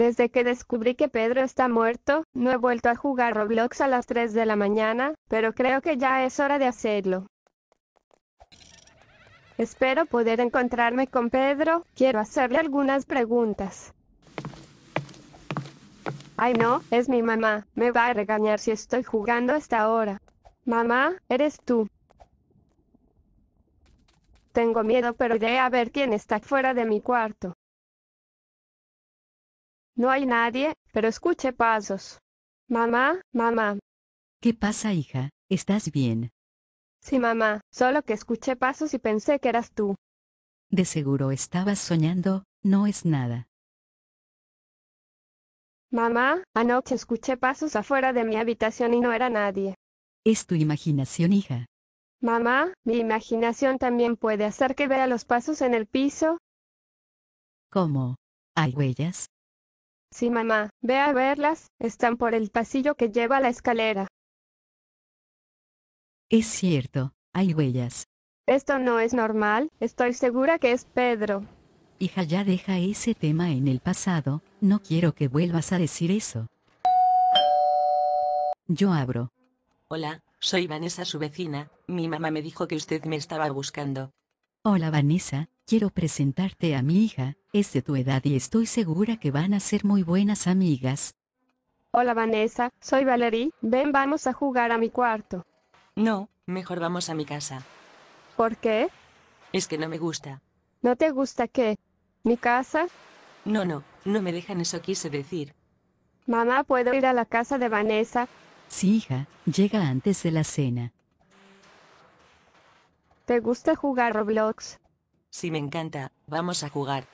Desde que descubrí que Pedro está muerto, no he vuelto a jugar Roblox a las 3 de la mañana, pero creo que ya es hora de hacerlo. Espero poder encontrarme con Pedro, quiero hacerle algunas preguntas. Ay no, es mi mamá, me va a regañar si estoy jugando hasta ahora. Mamá, eres tú. Tengo miedo pero iré a ver quién está fuera de mi cuarto. No hay nadie, pero escuché pasos. Mamá, mamá. ¿Qué pasa, hija? ¿Estás bien? Sí, mamá, solo que escuché pasos y pensé que eras tú. De seguro estabas soñando, no es nada. Mamá, anoche escuché pasos afuera de mi habitación y no era nadie. Es tu imaginación, hija. Mamá, mi imaginación también puede hacer que vea los pasos en el piso. ¿Cómo? ¿Hay huellas? Sí, mamá, ve a verlas, están por el pasillo que lleva a la escalera. Es cierto, hay huellas. Esto no es normal, estoy segura que es Pedro. Hija, ya deja ese tema en el pasado, no quiero que vuelvas a decir eso. Yo abro. Hola, soy Vanessa su vecina, mi mamá me dijo que usted me estaba buscando. Hola Vanessa, quiero presentarte a mi hija, es de tu edad y estoy segura que van a ser muy buenas amigas. Hola Vanessa, soy Valerie, ven vamos a jugar a mi cuarto. No, mejor vamos a mi casa. ¿Por qué? Es que no me gusta. ¿No te gusta qué? ¿Mi casa? No, no, no me dejan eso quise decir. Mamá, ¿puedo ir a la casa de Vanessa? Sí, hija, llega antes de la cena. ¿Te gusta jugar Roblox? Si me encanta, vamos a jugar.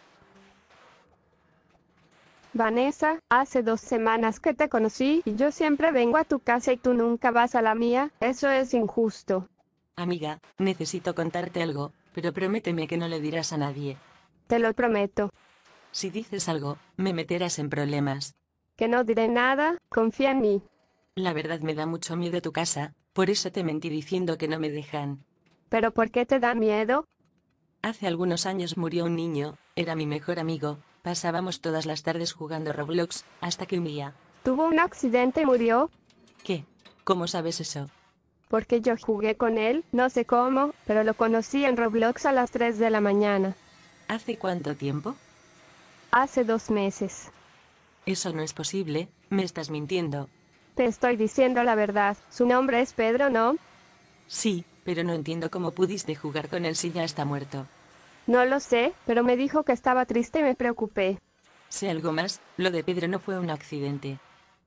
Vanessa, hace dos semanas que te conocí y yo siempre vengo a tu casa y tú nunca vas a la mía, eso es injusto. Amiga, necesito contarte algo, pero prométeme que no le dirás a nadie. Te lo prometo. Si dices algo, me meterás en problemas. Que no diré nada, confía en mí. La verdad me da mucho miedo tu casa, por eso te mentí diciendo que no me dejan. ¿Pero por qué te da miedo? Hace algunos años murió un niño, era mi mejor amigo, pasábamos todas las tardes jugando Roblox, hasta que un día... ¿Tuvo un accidente y murió? ¿Qué? ¿Cómo sabes eso? Porque yo jugué con él, no sé cómo, pero lo conocí en Roblox a las 3 de la mañana. ¿Hace cuánto tiempo? Hace dos meses. Eso no es posible, me estás mintiendo. Te estoy diciendo la verdad, su nombre es Pedro, ¿no? Sí, pero no entiendo cómo pudiste jugar con él si ya está muerto. No lo sé, pero me dijo que estaba triste y me preocupé. Sé algo más, lo de Pedro no fue un accidente.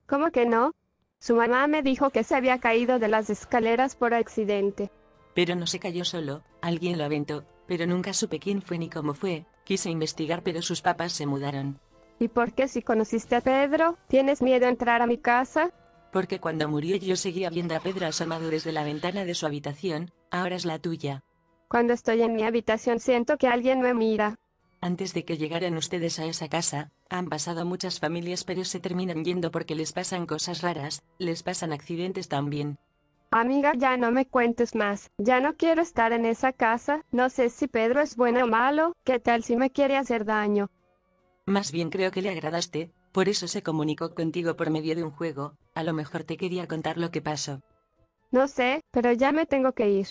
¿Cómo que no? Su mamá me dijo que se había caído de las escaleras por accidente. Pero no se cayó solo, alguien lo aventó, pero nunca supe quién fue ni cómo fue, quise investigar pero sus papás se mudaron. ¿Y por qué si conociste a Pedro, tienes miedo a entrar a mi casa? porque cuando murió yo seguía viendo a Pedro asomado desde la ventana de su habitación, ahora es la tuya. Cuando estoy en mi habitación siento que alguien me mira. Antes de que llegaran ustedes a esa casa, han pasado muchas familias pero se terminan yendo porque les pasan cosas raras, les pasan accidentes también. Amiga, ya no me cuentes más, ya no quiero estar en esa casa, no sé si Pedro es bueno o malo, qué tal si me quiere hacer daño. Más bien creo que le agradaste, por eso se comunicó contigo por medio de un juego, a lo mejor te quería contar lo que pasó. No sé, pero ya me tengo que ir.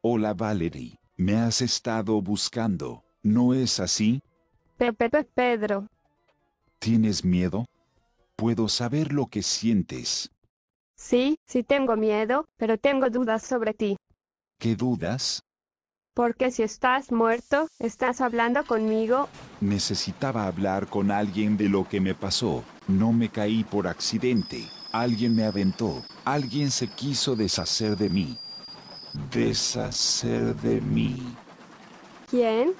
Hola Valerie, me has estado buscando, ¿no es así? Pepe, Pedro. ¿Tienes miedo? Puedo saber lo que sientes. Sí, sí tengo miedo, pero tengo dudas sobre ti. ¿Qué dudas? Porque si estás muerto, estás hablando conmigo. Necesitaba hablar con alguien de lo que me pasó. No me caí por accidente. Alguien me aventó. Alguien se quiso deshacer de mí. Deshacer de mí. ¿Quién?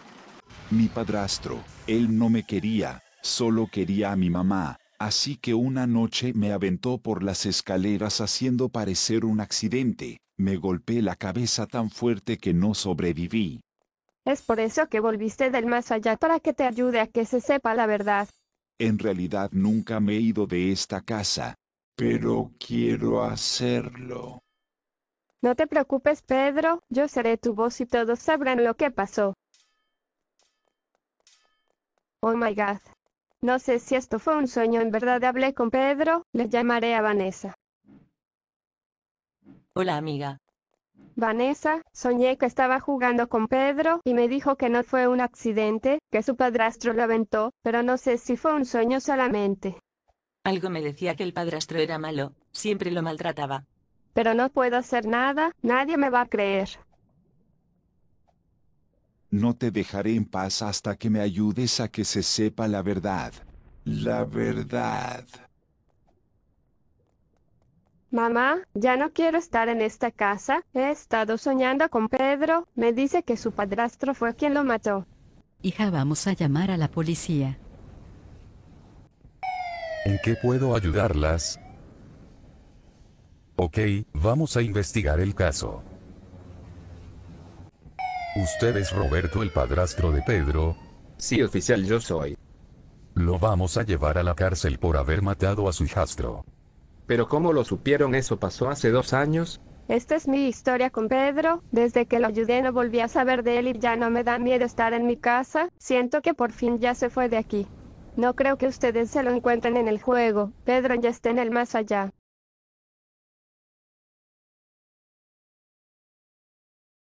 Mi padrastro. Él no me quería. Solo quería a mi mamá. Así que una noche me aventó por las escaleras haciendo parecer un accidente, me golpeé la cabeza tan fuerte que no sobreviví. Es por eso que volviste del más allá para que te ayude a que se sepa la verdad. En realidad nunca me he ido de esta casa, pero quiero hacerlo. No te preocupes, Pedro, yo seré tu voz y todos sabrán lo que pasó. Oh my god. No sé si esto fue un sueño, en verdad hablé con Pedro, le llamaré a Vanessa. Hola amiga. Vanessa, soñé que estaba jugando con Pedro y me dijo que no fue un accidente, que su padrastro lo aventó, pero no sé si fue un sueño solamente. Algo me decía que el padrastro era malo, siempre lo maltrataba. Pero no puedo hacer nada, nadie me va a creer no te dejaré en paz hasta que me ayudes a que se sepa la verdad. La verdad. Mamá, ya no quiero estar en esta casa. He estado soñando con Pedro. Me dice que su padrastro fue quien lo mató. Hija, vamos a llamar a la policía. ¿En qué puedo ayudarlas? Ok, vamos a investigar el caso. ¿Usted es Roberto el padrastro de Pedro? Sí, oficial, yo soy. Lo vamos a llevar a la cárcel por haber matado a su hijastro. Pero ¿cómo lo supieron? Eso pasó hace dos años. Esta es mi historia con Pedro, desde que lo ayudé no volví a saber de él y ya no me da miedo estar en mi casa, siento que por fin ya se fue de aquí. No creo que ustedes se lo encuentren en el juego, Pedro ya está en el más allá.